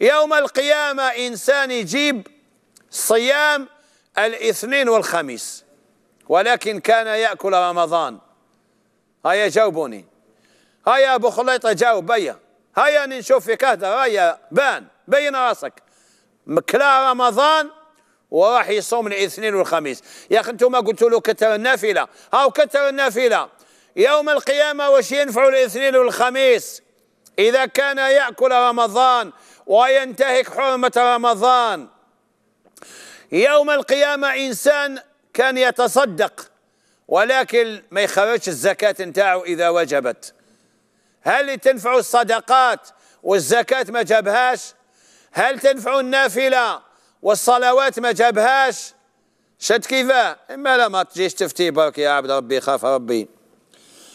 يوم القيامة إنسان يجيب صيام الاثنين والخميس ولكن كان يأكل رمضان هيا جاوبوني هيا أبو خليطة جاوب بيا هيا نشوف في كهدة هيا بان بين راسك مكلا رمضان وراح يصوم الاثنين والخميس يا أخي أنتم قلتوا له كتر النافلة هاو كتر النافلة يوم القيامة واش ينفع الاثنين والخميس إذا كان يأكل رمضان وينتهك حرمة رمضان يوم القيامة إنسان كان يتصدق ولكن ما يخرجش الزكاة نتاعه إذا وجبت هل تنفع الصدقات والزكاة ما جابهاش هل تنفع النافلة والصلوات ما جابهاش شد كيفاه إما لا ما تجيش تفتي برك يا عبد ربي خاف ربي